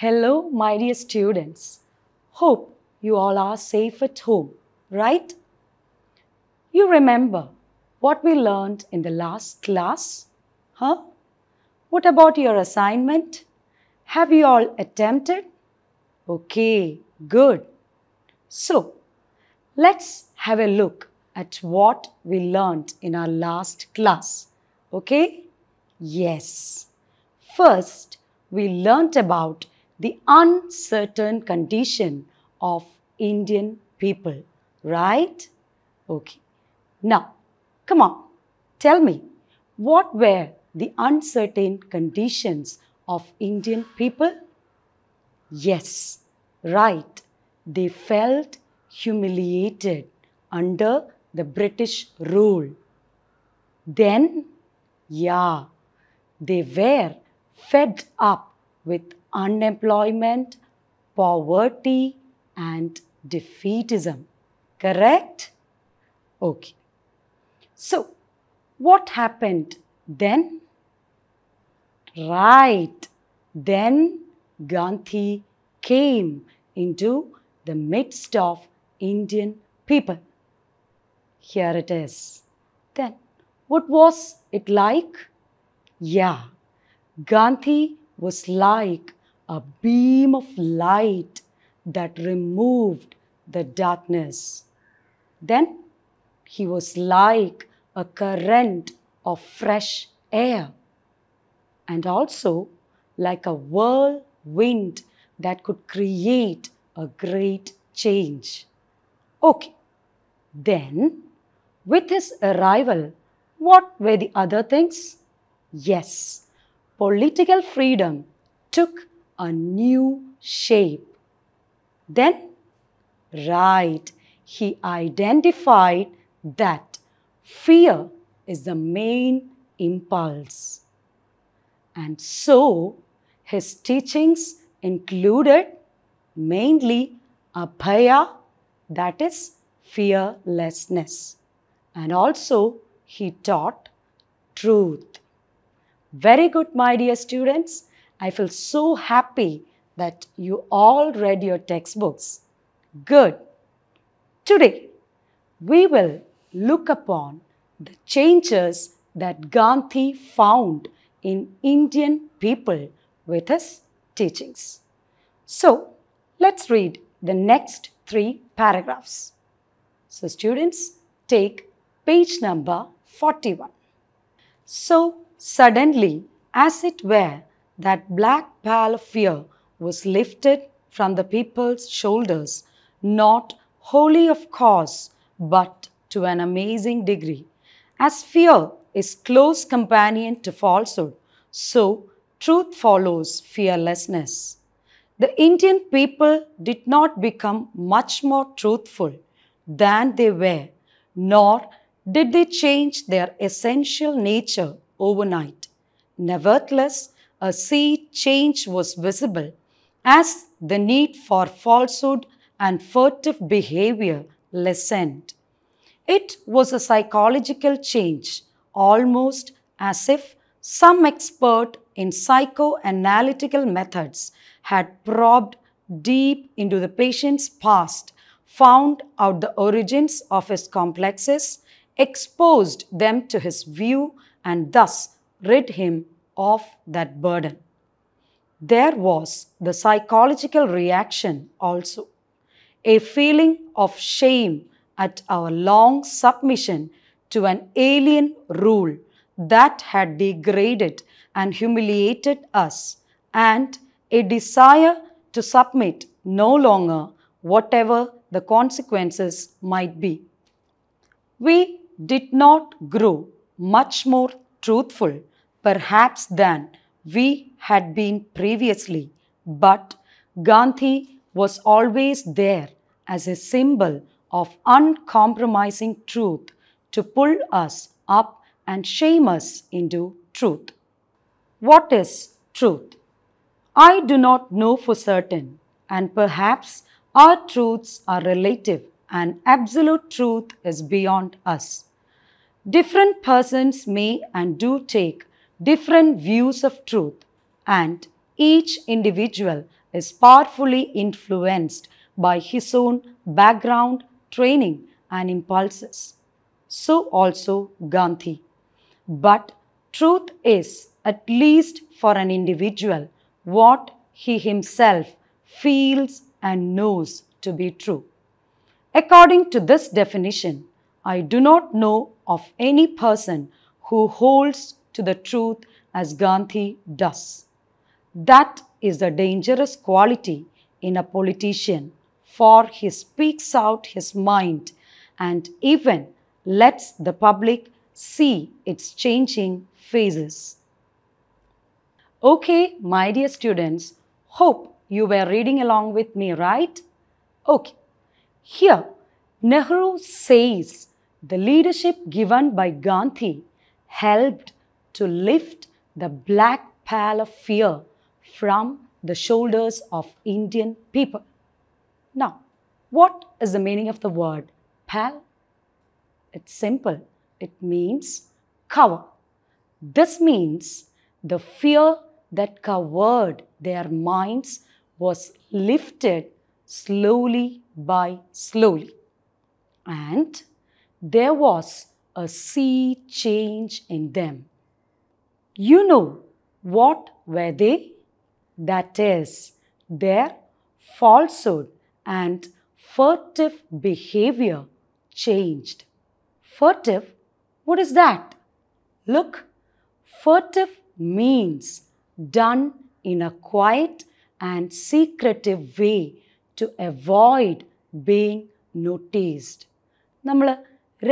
Hello, my dear students. Hope you all are safe at home, right? You remember what we learned in the last class? Huh? What about your assignment? Have you all attempted? Okay, good. So, let's have a look at what we learned in our last class. Okay? Yes. First, we learnt about the uncertain condition of Indian people, right? Okay. Now, come on, tell me, what were the uncertain conditions of Indian people? Yes, right. They felt humiliated under the British rule. Then, yeah, they were fed up with unemployment, poverty, and defeatism. Correct? Okay. So, what happened then? Right. Then Gandhi came into the midst of Indian people. Here it is. Then, what was it like? Yeah, Gandhi was like a beam of light that removed the darkness. Then he was like a current of fresh air and also like a whirlwind that could create a great change. Okay, then with his arrival, what were the other things? Yes, political freedom took a new shape. Then, right, he identified that fear is the main impulse. And so, his teachings included mainly abhaya, that is fearlessness. And also, he taught truth. Very good, my dear students. I feel so happy that you all read your textbooks. Good. Today, we will look upon the changes that Gandhi found in Indian people with his teachings. So, let's read the next three paragraphs. So, students, take page number 41. So, suddenly, as it were, that black pall of fear was lifted from the people's shoulders, not wholly of course, but to an amazing degree. As fear is close companion to falsehood, so truth follows fearlessness. The Indian people did not become much more truthful than they were, nor did they change their essential nature overnight. Nevertheless, a sea change was visible as the need for falsehood and furtive behavior lessened. It was a psychological change, almost as if some expert in psychoanalytical methods had probed deep into the patient's past, found out the origins of his complexes, exposed them to his view, and thus rid him off that burden. There was the psychological reaction also, a feeling of shame at our long submission to an alien rule that had degraded and humiliated us, and a desire to submit no longer, whatever the consequences might be. We did not grow much more truthful perhaps than we had been previously, but Gandhi was always there as a symbol of uncompromising truth to pull us up and shame us into truth. What is truth? I do not know for certain, and perhaps our truths are relative and absolute truth is beyond us. Different persons may and do take different views of truth and each individual is powerfully influenced by his own background, training and impulses. So also Gandhi. But truth is, at least for an individual, what he himself feels and knows to be true. According to this definition, I do not know of any person who holds to the truth as Gandhi does. That is a dangerous quality in a politician, for he speaks out his mind and even lets the public see its changing phases. Okay, my dear students, hope you were reading along with me, right? Okay. Here, Nehru says the leadership given by Gandhi helped to lift the black pall of fear from the shoulders of Indian people. Now, what is the meaning of the word pall? It's simple. It means cover. This means the fear that covered their minds was lifted slowly by slowly. And there was a sea change in them. You know what were they? That is, their falsehood and furtive behavior changed. Furtive, what is that? Look, furtive means done in a quiet and secretive way to avoid being noticed. നമ്മൾ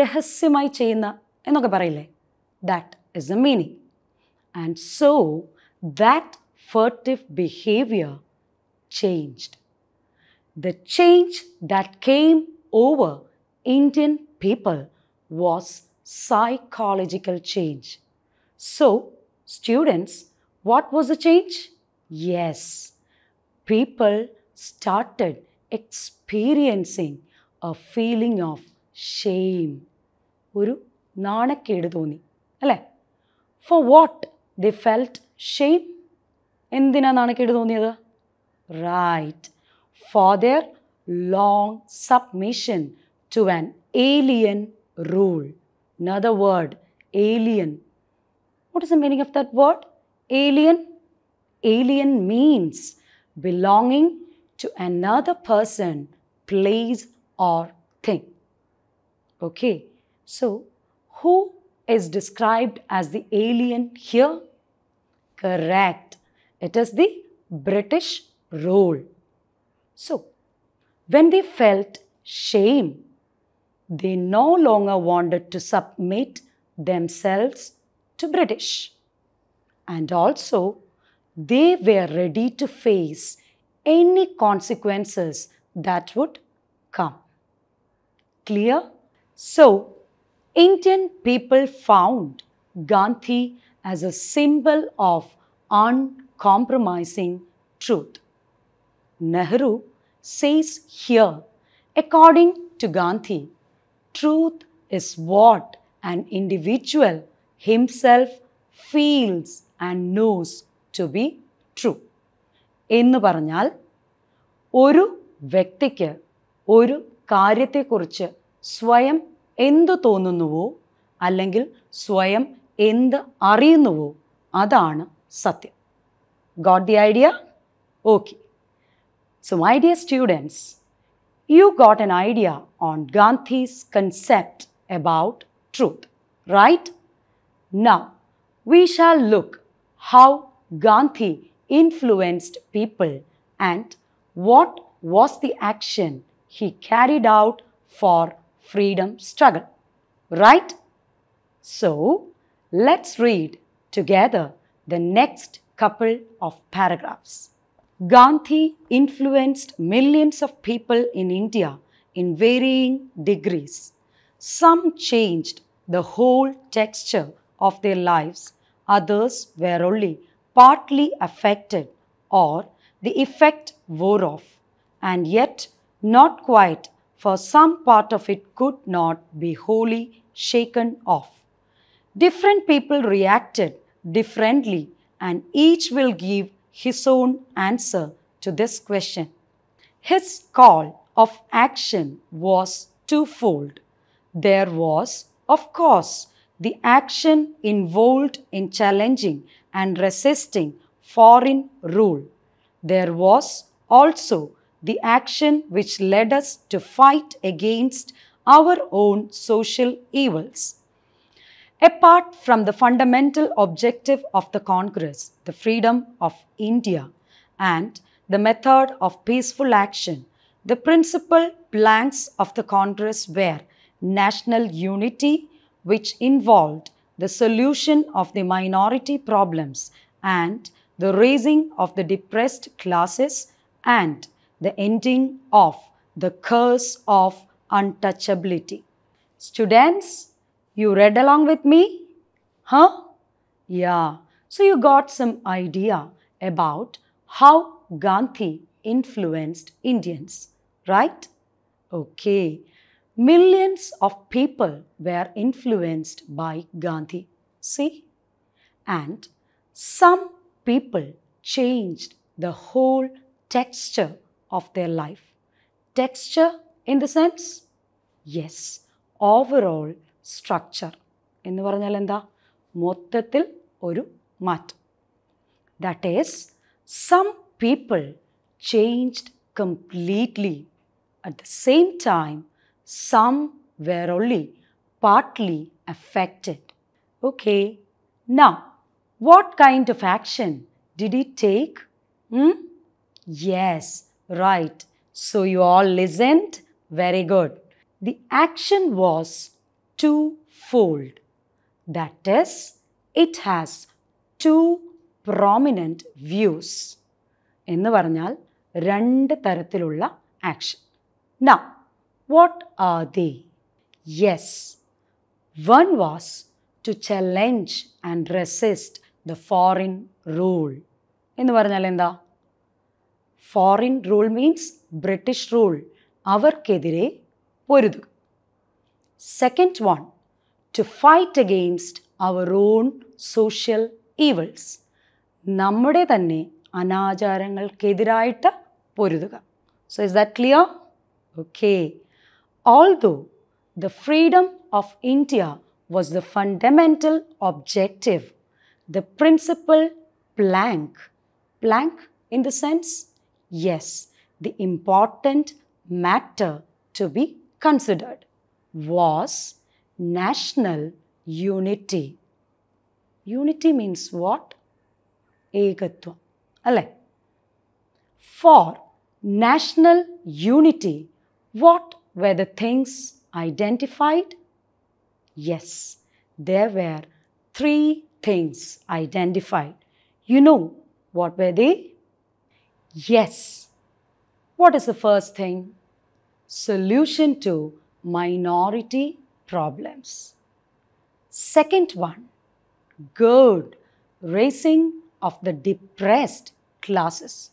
രഹസ്യമായി ചെയ്യുന്ന എന്നൊക്കെ that is the meaning. And so that furtive behavior changed. The change that came over Indian people was psychological change. So, students, what was the change? Yes, people started experiencing a feeling of shame. For what? The felt shame എന്തിനാണ് നാണക്കേട് തോന്നിയത് right for their long submission to an alien rule another word alien what is the meaning of that word alien alien means belonging to another person place or thing Okay, so who is described as the alien here? Correct. It is the British rule. So, when they felt shame, they no longer wanted to submit themselves to British. And also, they were ready to face any consequences that would come. Clear? So, Indian people found Gandhi as a symbol of uncompromising truth. Nehru says here, according to Gandhi, truth is what an individual himself feels and knows to be true എന്ന് പറഞ്ഞാൽ ഒരു വ്യക്തിക്ക് ഒരു കാര്യത്തെക്കുറിച്ച് സ്വയം എന്തു തോന്നുന്നുവോ അല്ലെങ്കിൽ സ്വയം എന്ത് അറിയുന്നുവോ അതാണ് സത്യം Got the idea? Okay. So, my dear students, you got an idea on Gandhi's concept about truth, right? Now, we shall look how Gandhi influenced people and what was the action he carried out for freedom struggle. Right? So, let's read together the next couple of paragraphs. Gandhi influenced millions of people in India in varying degrees. Some changed the whole texture of their lives, others were only partly affected or the effect wore off, and yet not quite for some part of it could not be wholly shaken off. Different people reacted differently, and each will give his own answer to this question. His call of action was twofold. There was, of course, the action involved in challenging and resisting foreign rule. There was also the action which led us to fight against our own social evils. Apart from the fundamental objective of the Congress, the freedom of India, and the method of peaceful action, the principal planks of the Congress were national unity, which involved the solution of the minority problems and the raising of the depressed classes and the ending of the curse of untouchability. Students, you read along with me? Huh? Yeah. So you got some idea about how Gandhi influenced Indians, right? Okay. Millions of people were influenced by Gandhi. See? And some people changed the whole texture of their life. Texture in the sense? Yes overall structure എന്ന് പറഞ്ഞാൽ എന്താ മൊത്തത്തിൽ ഒരു മാറ്റം that is some people changed completely at the same time some were only partly affected okay now what kind of action did it take yes Right. So you all listened? Very good. The action was twofold. That is, it has two prominent views. Enna varanyal, rand tarathilulla action. Now, what are they? Yes. One was to challenge and resist the foreign rule. Enna varanyal enda? Foreign rule means British rule അവർക്കെതിരെ പൊരുതുക second one to fight against our own social evils നമ്മുടെ തന്നെ അനാചാരങ്ങൾക്കെതിരായിട്ട് പൊരുതുക so is that clear okay although the freedom of India was the fundamental objective the principal plank plank in the sense Yes, the important matter to be considered was national unity. Unity means what? Ekatva. Alle. For national unity, what were the things identified? Yes, there were three things identified. You know what were they? yes. What is the first thing? Solution to minority problems. Second one, good raising of the depressed classes.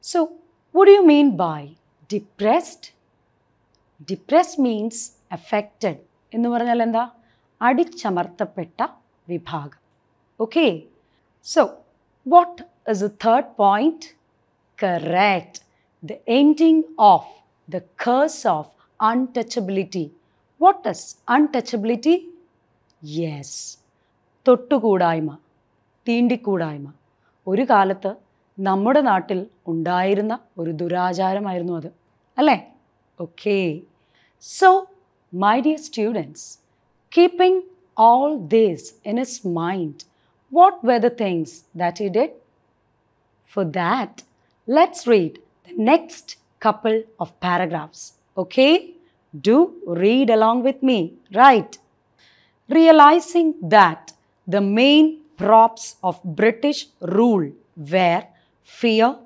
So, what do you mean by depressed? Depressed means affected. എന്ന് പറഞ്ഞാൽ എന്താ അടിച്ചമർത്തപ്പെട്ട വിഭാഗം okay Okay. So, what is the third point? Correct. The ending of the curse of untouchability. What is untouchability? Yes തൊട്ടുകൂടായ്മ തീണ്ടിക്കൂടായ്മ ഒരു കാലത്ത് നമ്മുടെ നാട്ടിൽ ഉണ്ടായിരുന്ന ഒരു ദുരാചാരമായിരുന്നു അത് അല്ലേ okay so my dear students keeping all these in is mind what were the things that he did for that Let's read the next couple of paragraphs. Okay? Do read along with me. Right. Realizing that the main props of British rule were fear,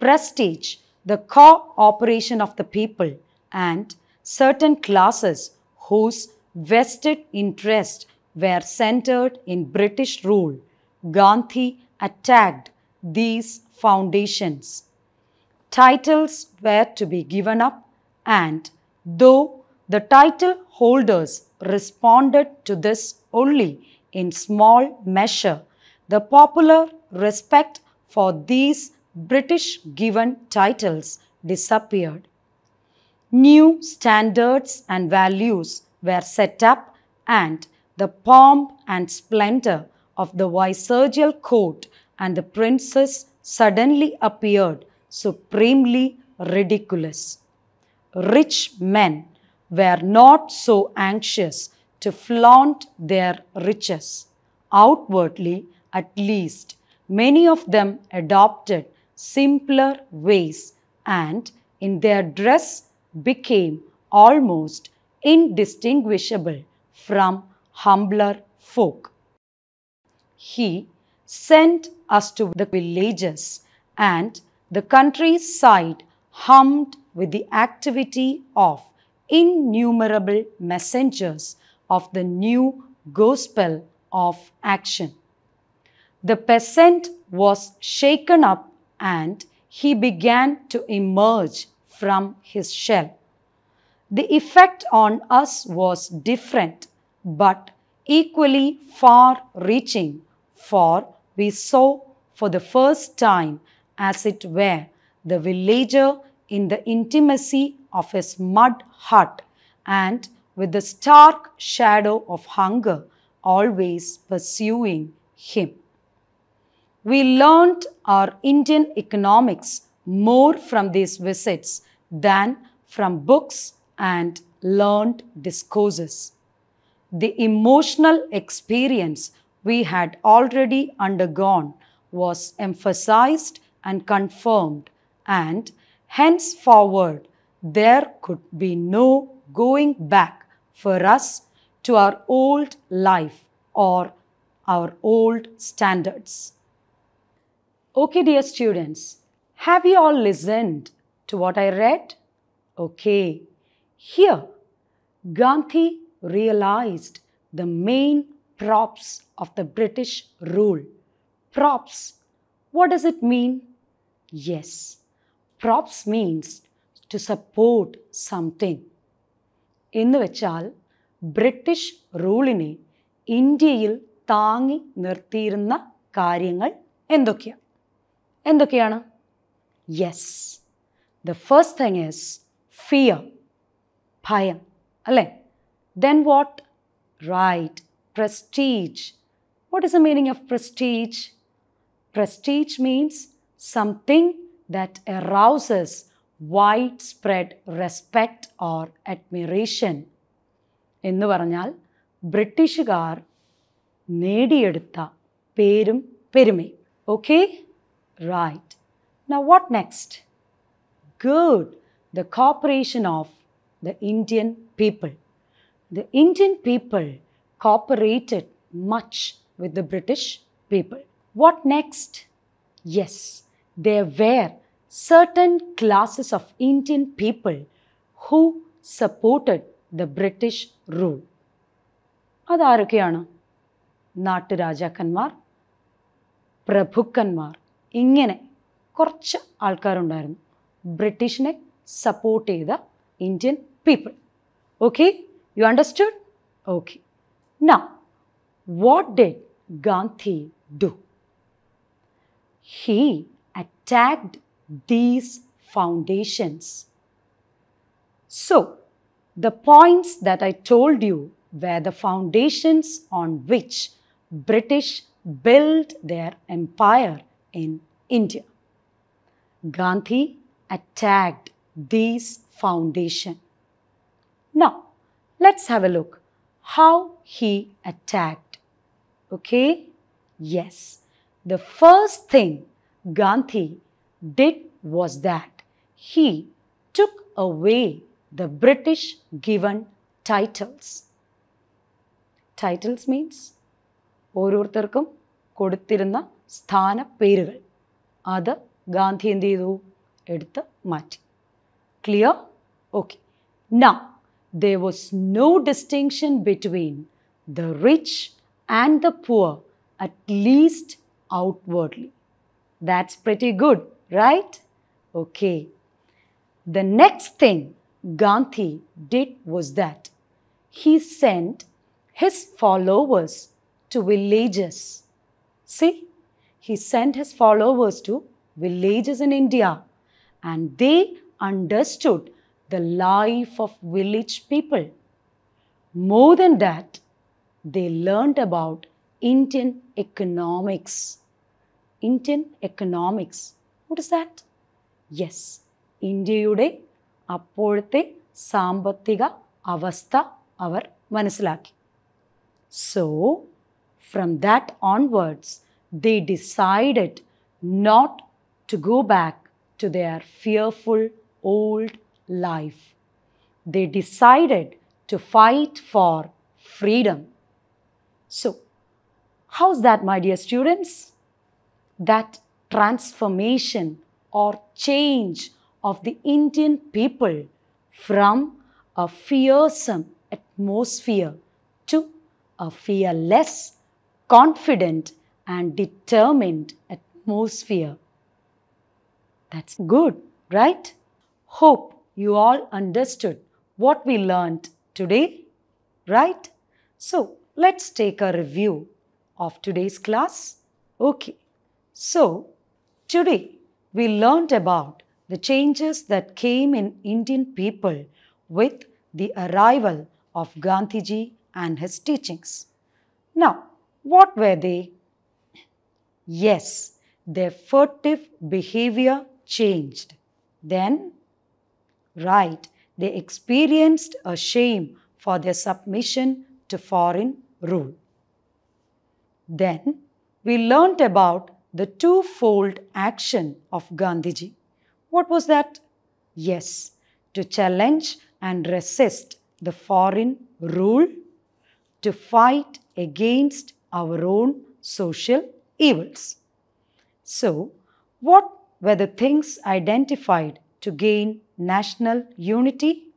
prestige, the cooperation of the people, and certain classes whose vested interests were centered in British rule. Gandhi attacked these foundations titles were to be given up and though the title holders responded to this only in small measure, the popular respect for these British given titles disappeared. New standards and values were set up and the pomp and splendor of the viceregal court and the princes suddenly appeared supremely ridiculous. Rich men were not so anxious to flaunt their riches. Outwardly, at least, many of them adopted simpler ways and in their dress became almost indistinguishable from humbler folk. He sent us to the villages and the countryside hummed with the activity of innumerable messengers of the new gospel of action. The peasant was shaken up and he began to emerge from his shell. The effect on us was different but equally far reaching, for we saw for the first time as it were the villager in the intimacy of his mud hut and with the stark shadow of hunger always pursuing him. We learnt our Indian economics more from these visits than from books and learned discourses. The emotional experience we had already undergone was emphasized and confirmed, and henceforward there could be no going back for us to our old life or our old standards. Okay, dear students, have you all listened to what I read? Okay, here Gandhi realized the main props of the British rule. Props, what does it mean? Yes, props means to support something. In the vichal, British rule in India il tangi nirthirna kariangal endokya. Endokyana? Yes. The first thing is fear. Payam. Alle. Then what? Right. Prestige. What is the meaning of prestige? Prestige means something that arouses widespread respect or admiration എന്ന് പറഞ്ഞാൽ ബ്രിട്ടീഷുകാർ നേടിയെടുത്ത പേരും പെരുമയും okay right now what next good the cooperation of the Indian people the Indian people cooperated much with the British people what next yes there were certain classes of Indian people who supported the British rule. അതാരൊക്കെയാണ് നാട്ടുരാജാക്കന്മാർ പ്രഭുക്കന്മാർ ഇങ്ങനെ കുറച്ച് ആൾക്കാരുണ്ടായിരുന്നു ബ്രിട്ടീഷിനെ support ചെയ്ത Indian people okay you understood okay നാ what did Gandhi do he attacked these foundations. So, the points that I told you were the foundations on which British built their empire in India. Gandhi attacked these foundation. Now, let's have a look how he attacked. Okay? Yes. The first thing Gandhi did was that he took away the British given titles. Titles means ഓരോരുത്തർക്കും കൊടുത്തിരുന്ന സ്ഥാനപ്പേരുകൾ അത് ഗാന്ധി എന്ത് ചെയ്തു എടുത്ത് മാറ്റി clear okay now there was no distinction between the rich and the poor at least outwardly that's pretty good, right? Okay. The next thing Gandhi did was that he sent his followers to villages. See, he sent his followers to villages in India and they understood the life of village people. More than that, they learned about Indian economics. Indian economics what is that yes ഇന്ത്യയുടെ അപ്പോഴത്തെ സാമ്പത്തിക അവസ്ഥ അവർ മനസ്സിലാക്കി so from that onwards they decided not to go back to their fearful old life. They decided to fight for freedom. So, how's that, my dear students? that transformation or change of the Indian people from a fearsome atmosphere to a fearless, confident, and determined atmosphere. That's good, right? Hope you all understood what we learned today, right? So, let's take a review of today's class. Okay. So, today we learned about the changes that came in Indian people with the arrival of Gandhiji and his teachings. Now, what were they? Yes, their furtive behavior changed. Then, right, they experienced a shame for their submission to foreign rule. Then, we learnt about the twofold action of Gandhiji. What was that? Yes, to challenge and resist the foreign rule, to fight against our own social evils. So, what were the things identified to gain national unity?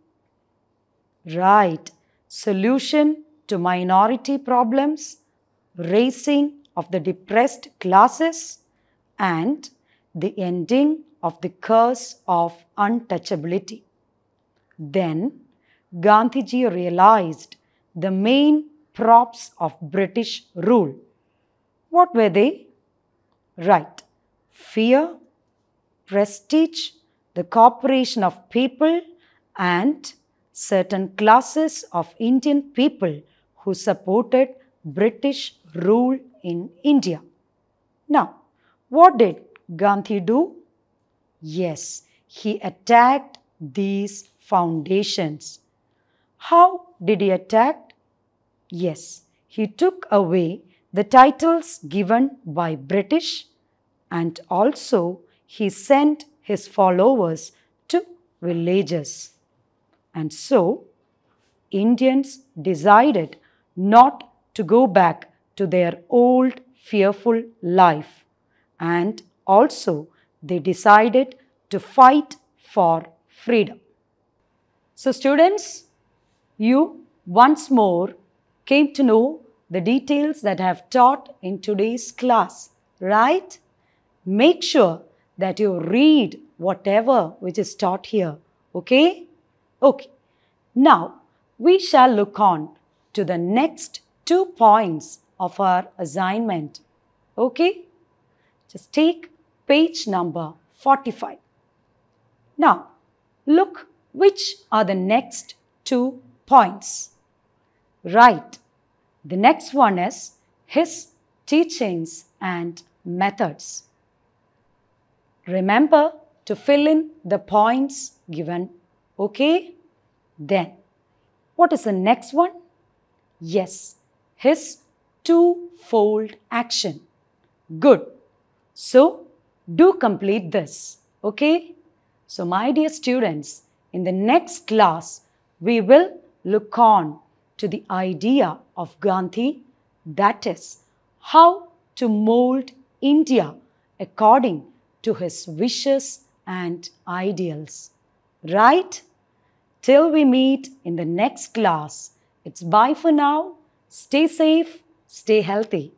Right, solution to minority problems, raising of the depressed classes and the ending of the curse of untouchability. Then Gandhiji realized the main props of British rule. What were they? Right. Fear, prestige, the cooperation of people and certain classes of Indian people who supported British rule in India. Now, what did Gandhi do? Yes, he attacked these foundations. How did he attack? Yes, he took away the titles given by British and also he sent his followers to villages. And so, Indians decided not to go back to their old fearful life and also they decided to fight for freedom. So students, you once more came to know the details that I have taught in today's class, right? Make sure that you read whatever which is taught here, okay? Okay. Now, we shall look on to the next two points of our assignment. Okay? Just take page number 45. Now, look which are the next two points. Right. The next one is his teachings and methods. Remember to fill in the points given. Okay? Then, what is the next one? Yes, his two-fold action. Good. So, do complete this. Okay? So, my dear students, in the next class, we will look on to the idea of Gandhi, that is, how to mold India according to his wishes and ideals. Right? Till we meet in the next class, it's bye for now. Stay safe stay healthy.